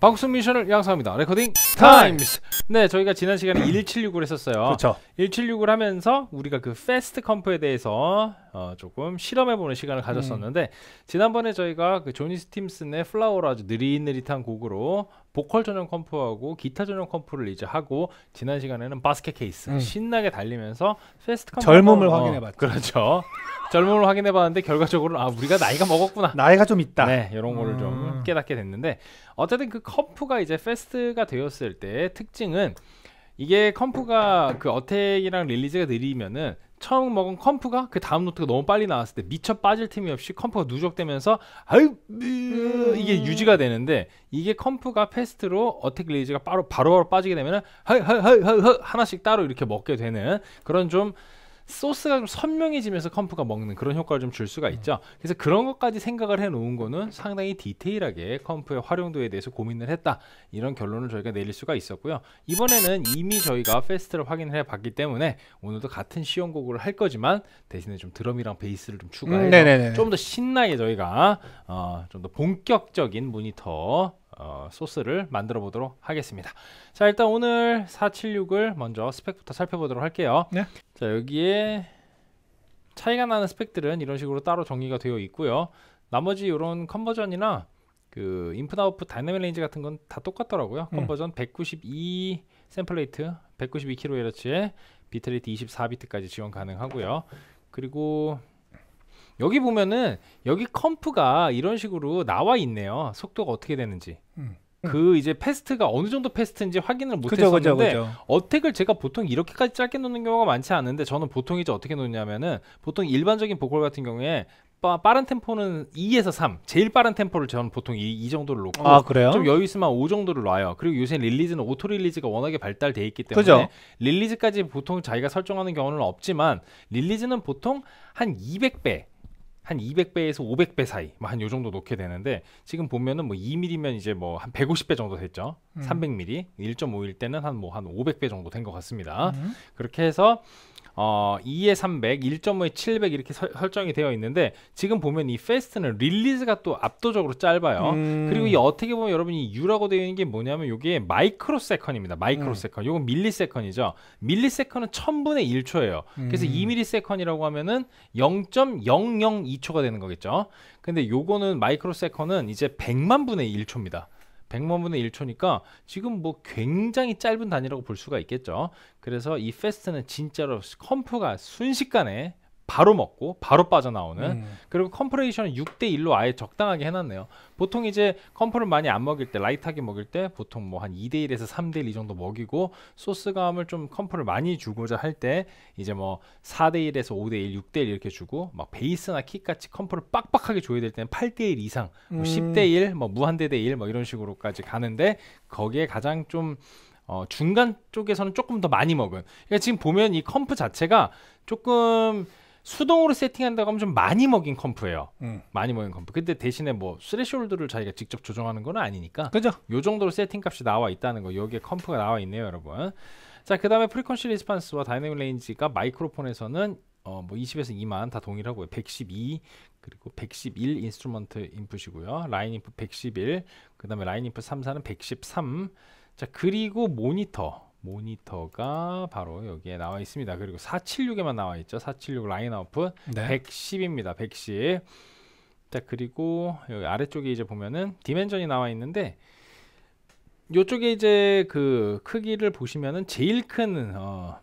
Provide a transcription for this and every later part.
박국수 미션을 양성합니다. 레코딩 타임스. 네, 저희가 지난 시간에 1 7 6을 했었어요. 그렇죠. 1 7 6을 하면서 우리가 그 패스트 컴프에 대해서 어, 조금 실험해보는 시간을 가졌었는데 음. 지난번에 저희가 그 조니 스팀슨의 플라워로 아주 느릿느릿한 곡으로 보컬 전용 컴프하고 기타 전용 컴프를 이제 하고 지난 시간에는 바스켓 케이스 음. 신나게 달리면서 페스트 컴프 젊음을 어, 확인해봤죠. 그렇죠. 젊음을 확인해봤는데 결과적으로아 우리가 나이가 먹었구나. 나이가 좀 있다. 네, 이런 거를 음. 좀 깨닫게 됐는데 어쨌든 그 컴프가 이제 페스트가 되었을 때 특징은 이게 컴프가 그 어택이랑 릴리즈가 느리면은 처음 먹은 컴프가 그 다음 노트가 너무 빨리 나왔을 때 미쳐 빠질 틈이 없이 컴프가 누적되면서 아유 음. 이게 유지가 되는데 이게 컴프가 패스트로 어택 레이즈가 바로 바로 바로 빠지게 되면은 하이하이하이하 하나씩 따로 이렇게 먹게 되는 그런 좀 소스가 좀 선명해지면서 컴프가 먹는 그런 효과를 좀 줄 수가 음. 있죠. 그래서 그런 것까지 생각을 해놓은 거는 상당히 디테일하게 컴프의 활용도에 대해서 고민을 했다. 이런 결론을 저희가 내릴 수가 있었고요. 이번에는 이미 저희가 페스트를 확인을 해봤기 때문에 오늘도 같은 시험곡으로 할 거지만 대신에 좀 드럼이랑 베이스를 좀 추가해서 음, 좀더 신나게 저희가 어, 좀더 본격적인 모니터 어, 소스를 만들어 보도록 하겠습니다. 자 일단 오늘 476을 먼저 스펙부터 살펴보도록 할게요. 네. 자 여기에 차이가 나는 스펙들은 이런 식으로 따로 정리가 되어 있고요. 나머지 이런 컨버전이나 그 인풋 아웃풋 다이내믹 레인지 같은 건 다 똑같더라고요. 음. 컨버전 192 샘플 레이트 192kHz에 비트레이트 24비트까지 지원 가능하고요. 그리고 여기 보면은 여기 컴프가 이런 식으로 나와 있네요. 속도가 어떻게 되는지. 음. 그 이제 패스트가 어느 정도 패스트인지 확인을 못했었는데 어택을 제가 보통 이렇게까지 짧게 놓는 경우가 많지 않은데 저는 보통 이제 어떻게 놓냐면은 보통 일반적인 보컬 같은 경우에 빠, 른 템포는 2에서 3 제일 빠른 템포를 저는 보통 이, 이 정도를 놓고 아, 좀 여유 있으면 5 정도를 놔요 그리고 요새 릴리즈는 오토 릴리즈가 워낙에 발달돼 있기 때문에 그죠? 릴리즈까지 보통 자기가 설정하는 경우는 없지만 릴리즈는 보통 한 200배 한 200배에서 500배 사이 뭐한 요 정도 놓게 되는데 지금 보면은 뭐 2mm면 이제 뭐 한 150배 정도 됐죠. 음. 300mm 1.5일 때는 한 뭐한 뭐한 500배 정도 된 것 같습니다. 음. 그렇게 해서 어, 2에 300, 1.5에 700 이렇게 서, 설정이 되어 있는데 지금 보면 이 페스트는 릴리즈가 또 압도적으로 짧아요. 음. 그리고 이 어떻게 보면 여러분이 U라고 되어 있는 게 뭐냐면 이게 마이크로 세컨입니다. 마이크로 세컨. 요건 밀리 세컨이죠. 밀리 세컨은 1000분의 1초예요. 그래서 음. 2밀리 세컨이라고 하면은 0.002초가 되는 거겠죠. 근데 요거는 마이크로 세컨은 이제 100만 분의 1초입니다. 100만 분의 1초니까 지금 뭐 굉장히 짧은 단위라고 볼 수가 있겠죠. 그래서 이 패스트는 진짜로 컴프가 순식간에 바로 먹고 바로 빠져나오는 음. 그리고 컴프레이션은 6대 1로 아예 적당하게 해놨네요. 보통 이제 컴프를 많이 안 먹일 때 라이트하게 먹일 때 보통 뭐 한 2대 1에서 3대 1이 정도 먹이고 소스감을 좀 컴프를 많이 주고자 할 때 이제 뭐 4대 1에서 5대 1, 6대 1 이렇게 주고 막 베이스나 킥 같이 컴프를 빡빡하게 줘야 될 때는 8대 1 이상, 뭐 음. 10대 1, 뭐 무한대 대 1 뭐 이런 식으로까지 가는데 거기에 가장 좀 어, 중간 쪽에서는 조금 더 많이 먹은. 그러니까 지금 보면 이 컴프 자체가 조금 수동으로 세팅한다고 하면 좀 많이 먹인 컴프예요. 음. 많이 먹인 컴프. 근데 대신에 뭐 스레시홀드를 자기가 직접 조정하는 건 아니니까. 그죠? 요 정도로 세팅 값이 나와 있다는 거. 여기에 컴프가 나와 있네요, 여러분. 자, 그다음에 프리퀀시 리스판스와 다이내믹 레인지가 마이크로폰에서는 어, 뭐 20에서 2만 다 동일하고요. 112 그리고 111 인스트루먼트 인풋이고요. 라인 인풋 111, 그다음에 라인 인풋 3 4는 113. 자, 그리고 모니터 모니터가 바로 여기에 나와 있습니다. 그리고 476에만 나와 있죠. 476 라인아웃 네. 110입니다. 110. 자, 그리고 여기 아래쪽에 이제 보면은 디멘전이 나와 있는데 요쪽에 이제 그 크기를 보시면은 제일 큰이 어,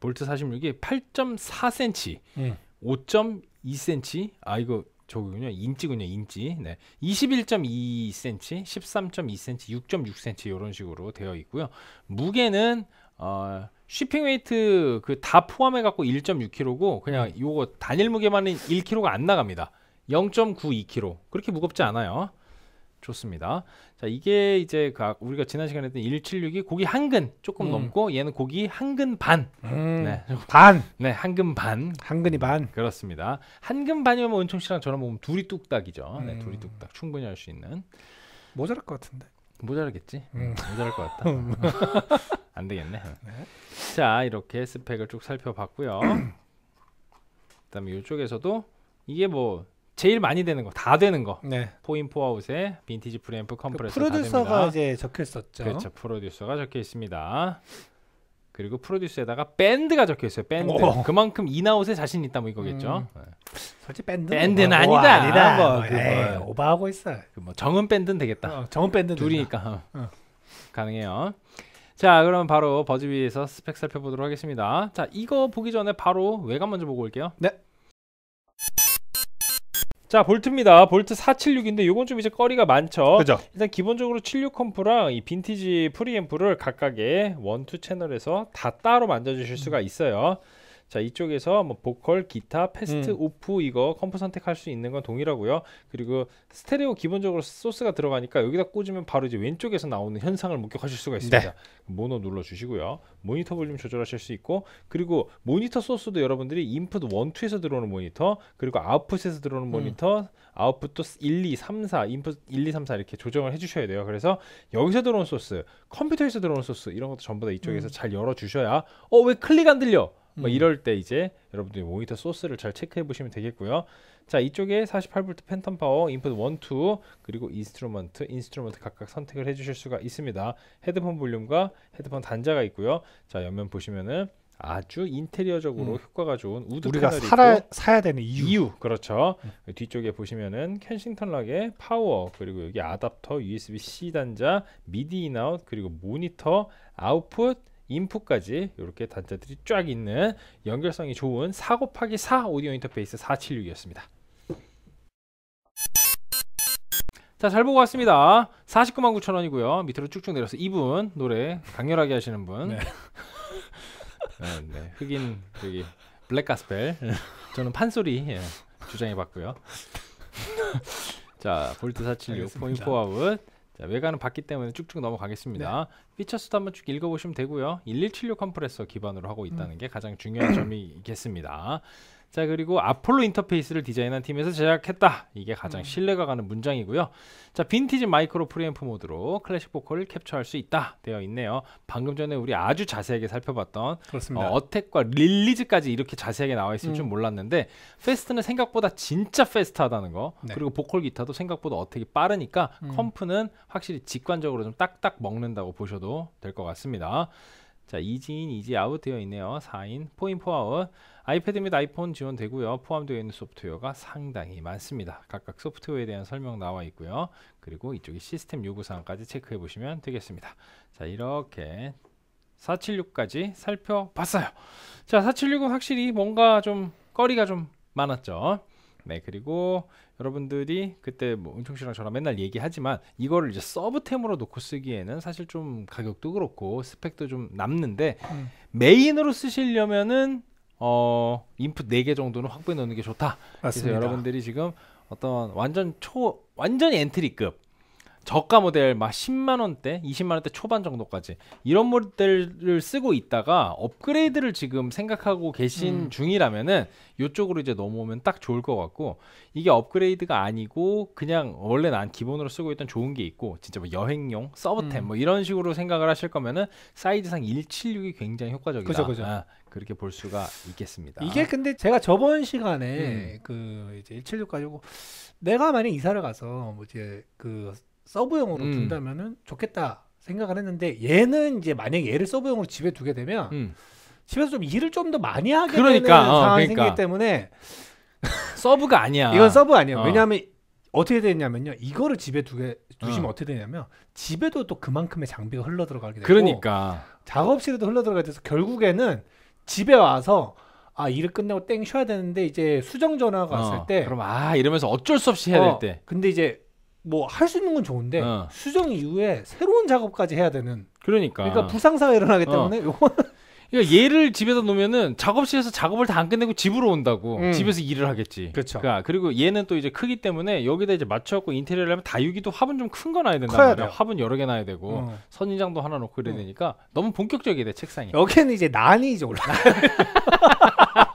볼트 46이 8.4cm, 음. 5.2cm. 아 이거 저기군요. 인치군요. 인치. 네. 21.2cm, 13.2cm, 6.6cm 이런 식으로 되어 있고요. 무게는 어, 쉬핑 웨이트 그다 포함해 갖고 1.6kg고 그냥 요거 단일 무게만은 1kg가 안 나갑니다. 0.92kg. 그렇게 무겁지 않아요. 좋습니다. 자, 이게 이제 그 아, 우리가 지난 시간에 했던 176이 고기 한 근 조금 음. 넘고 얘는 고기 한 근 반. 음. 네. 반. 네, 한 근 반. 한 근이 반. 그렇습니다. 한 근 반이면 은총 씨랑 저랑 보면 둘이 뚝딱이죠. 네, 음. 네, 둘이 뚝딱 충분히 할 수 있는. 모자랄 것 같은데. 모자라겠지. 음. 모자랄 것 같다. 음. 안 되겠네. 네. 자, 이렇게 스펙을 쭉 살펴봤고요. 그다음에 이쪽에서도 이게 뭐 제일 많이 되는 거, 다 되는 거. 네. 포인 포아웃에 빈티지 프리앰프 컴프레서 그 프로듀서가 이제 적혀 있었죠. 그렇죠. 프로듀서가 적혀 있습니다. 그리고 프로듀스에다가 밴드가 적혀 있어요. 밴드. 오. 어. 그만큼 인아웃에 자신 있다 뭐 이거겠죠. 음. 네. 솔직히 밴드 밴드는 뭐, 아니다. 아니다. 뭐, 뭐 에이, 뭐 오버하고 있어. 그 뭐 정은 밴드는 되겠다. 어, 정은 밴드 둘이니까 어. 어. 가능해요. 자, 그럼 바로 버즈비에서 스펙 살펴보도록 하겠습니다. 자, 이거 보기 전에 바로 외관 먼저 보고 올게요. 네. 자 볼트입니다. 볼트 476인데 이건 좀 이제 거리가 많죠. 그죠. 일단 기본적으로 76 컴프랑 이 빈티지 프리앰프를 각각의 원투 채널에서 다 따로 만져주실 수가 음. 있어요. 자 이쪽에서 뭐 보컬, 기타, 패스트, 음. 오프 이거 컴프 선택할 수 있는 건 동일하고요. 그리고 스테레오 기본적으로 소스가 들어가니까 여기다 꽂으면 바로 이제 왼쪽에서 나오는 현상을 목격하실 수가 있습니다. 네. 모노 눌러주시고요. 모니터 볼륨 조절하실 수 있고 그리고 모니터 소스도 여러분들이 인풋 1, 2에서 들어오는 모니터 그리고 아웃풋에서 들어오는 음. 모니터 아웃풋도 1, 2, 3, 4 인풋 1, 2, 3, 4 이렇게 조정을 해주셔야 돼요. 그래서 여기서 들어온 소스 컴퓨터에서 들어온 소스 이런 것도 전부 다 이쪽에서 음. 잘 열어주셔야 어 왜 클릭 안 들려? 뭐 음. 이럴 때 이제 여러분들이 모니터 소스를 잘 체크해 보시면 되겠고요. 자 이쪽에 48V 팬텀 파워 인풋 1, 2 그리고 인스트루먼트, 인스트루먼트 각각 선택을 해주실 수가 있습니다. 헤드폰 볼륨과 헤드폰 단자가 있고요. 자 옆면 보시면은 아주 인테리어적으로 음. 효과가 좋은 우드 우리가 살아, 사야 되는 이유, 이유 그렇죠 음. 뒤쪽에 보시면은 켄싱턴 락의 파워 그리고 여기 아답터 USB-C 단자 미디 인아웃 그리고 모니터 아웃풋 인풋까지 이렇게 단자들이 쫙 있는 연결성이 좋은 4 곱하기 4 오디오 인터페이스 476이었습니다. 자, 잘 보고 왔습니다. 49만 9천 원이고요. 밑으로 쭉쭉 내려서 이분 노래 강렬하게 하시는 분. 네. 네, 네. 흑인 여기 블랙 가스펠. 저는 판소리 예, 주장해 봤고요. 자, 볼트 476 포인트 포아웃. 자, 외관은 봤기 때문에 쭉쭉 넘어가겠습니다. 네. 피처 수도 한번 쭉 읽어보시면 되고요. 1176 컴프레서 기반으로 하고 있다는 음. 게 가장 중요한 점이겠습니다. 자 그리고 아폴로 인터페이스를 디자인한 팀에서 제작했다 이게 가장 음. 신뢰가 가는 문장이고요 자 빈티지 마이크로 프리앰프 모드로 클래식 보컬을 캡처할 수 있다 되어 있네요 방금 전에 우리 아주 자세하게 살펴봤던 어, 그렇습니다. 어, 택과 릴리즈까지 이렇게 자세하게 나와 있을 음. 줄 몰랐는데 페스트는 생각보다 진짜 페스트하다는 거 네. 그리고 보컬 기타도 생각보다 어택이 빠르니까 음. 컴프는 확실히 직관적으로 좀 딱딱 먹는다고 보셔도 될 것 같습니다 자, 이지인, 이지 아웃 되어 있네요. 4인, 포인, 포아웃. 아이패드 및 아이폰 지원되고요. 포함되어 있는 소프트웨어가 상당히 많습니다. 각각 소프트웨어에 대한 설명 나와 있고요. 그리고 이쪽에 시스템 요구사항까지 체크해 보시면 되겠습니다. 자, 이렇게 476까지 살펴봤어요. 자, 476은 확실히 뭔가 좀 거리가 좀 많았죠. 네, 그리고 여러분들이 그때 뭐 은총 씨랑 저랑 맨날 얘기하지만 이거를 이제 서브템으로 놓고 쓰기에는 사실 좀 가격도 그렇고 스펙도 좀 남는데 음. 메인으로 쓰시려면은 어 인풋 4개 정도는 확보해 놓는 게 좋다. 맞습니다. 그래서 여러분들이 지금 어떤 완전 초 완전히 엔트리급 저가 모델 막 10만 원대, 20만 원대 초반 정도까지 이런 모델을 쓰고 있다가 업그레이드를 지금 생각하고 계신 음. 중이라면은 이쪽으로 이제 넘어오면 딱 좋을 것 같고 이게 업그레이드가 아니고 그냥 원래 난 기본으로 쓰고 있던 좋은 게 있고 진짜 뭐 여행용 서브템 음. 뭐 이런 식으로 생각을 하실 거면은 사이즈상 176이 굉장히 효과적이다. 그죠, 그죠. 아, 그렇게 볼 수가 있겠습니다. 이게 근데 제가 저번 시간에 음. 그 이제 176 가지고 내가 만약 이사를 가서 뭐 이제 그 서브용으로 음. 둔다면은 좋겠다 생각을 했는데 얘는 이제 만약에 얘를 서브용으로 집에 두게 되면 음. 집에서 좀 일을 좀 더 많이 하게 그러니까, 되는 어, 상황이 그러니까. 생기기 때문에 서브가 아니야. 이건 서브 아니에요. 어. 왜냐하면 어떻게 되냐면요. 이거를 집에 두게 두시면 어. 떻게 되냐면 집에도 또 그만큼의 장비가 흘러 들어가게 되고 그러니까 작업실에도 흘러 들어가게 돼서 결국에는 집에 와서 아 일을 끝내고 땡 쉬어야 되는데 이제 수정 전화가 왔을 어. 때 그럼 아 이러면서 어쩔 수 없이 해야 어. 될 때. 근데 이제 뭐할수 있는 건 좋은데 어. 수정 이후에 새로운 작업까지 해야 되는 그러니까 그러니까 부상사가 일어나기 어. 때문에 요 그러니까 얘를 집에서 놓으면은 작업실에서 작업을 다 안 끝내고 집으로 온다고 음. 집에서 일을 하겠지. 그렇죠. 그러니까 그리고 얘는 또 이제 크기 때문에 여기다 이제 맞춰갖고 인테리어를 하면 다육이도 화분 좀 큰 거 놔야 된단 말이야. 돼요. 화분 여러 개 놔야 되고 음. 선인장도 하나 놓고 그래야 음. 어. 되니까 너무 본격적이야 돼 책상이. 여기는 이제 난이 이제 올라.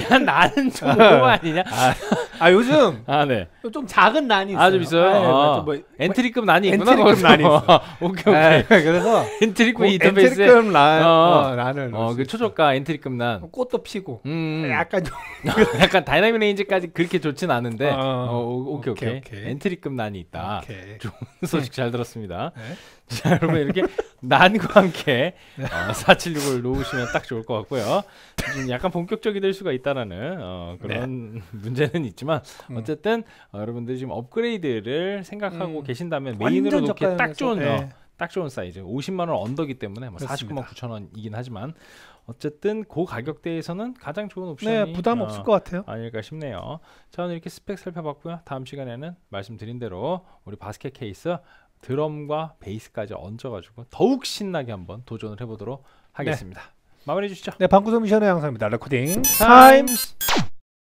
야 나는 좀 그거 아니냐? 아, 아, 요즘 아 네. 좀 작은 난이 있어요. 아좀 있어요. 네, 아, 아, 뭐, 엔트리급 난이 있구나. 엔트리급 뭐. 난이 있어. 오케이 오케이. 네, 그래서 엔트리급 뭐 인터페이스 엔트리급 난 어, 어, 어 난을 어그 초저가 엔트리급 난 꽃도 피고 음, 음. 약간 좀 어, 약간 다이나믹 레인지까지 그렇게 좋진 않은데 어, 어 오케이, 오케이, 오케이 오케이 엔트리급 난이 있다. 오케이. 좋은 소식 네. 잘 들었습니다. 네? 자 여러분 이렇게 난과 함께 네. 어, 476을 놓으시면 딱 좋을 것 같고요. 약간 본격적이 될 수가 있다라는 어, 그런 네. 문제는 있지만 음. 어쨌든 어, 여러분들 지금 업그레이드를 생각하고 음. 계신다면 메인으로 놓기 딱 좋은 어, 네. 딱 좋은 사이즈 50만 원 언더기 때문에 뭐 49만 9천 원이긴 하지만 어쨌든 그 가격대에서는 가장 좋은 옵션이 네, 부담 어, 없을 어, 것 같아요. 아닐까 싶네요. 자오 이렇게 스펙 살펴봤고요. 다음 시간에는 말씀드린 대로 우리 바스켓 케이스 드럼과 베이스까지 얹어가지고 더욱 신나게 한번 도전을 해보도록 하겠습니다. 네. 마무리해 주시죠. 네, 방구석 미션의 영상입니다. 레코딩 타임스.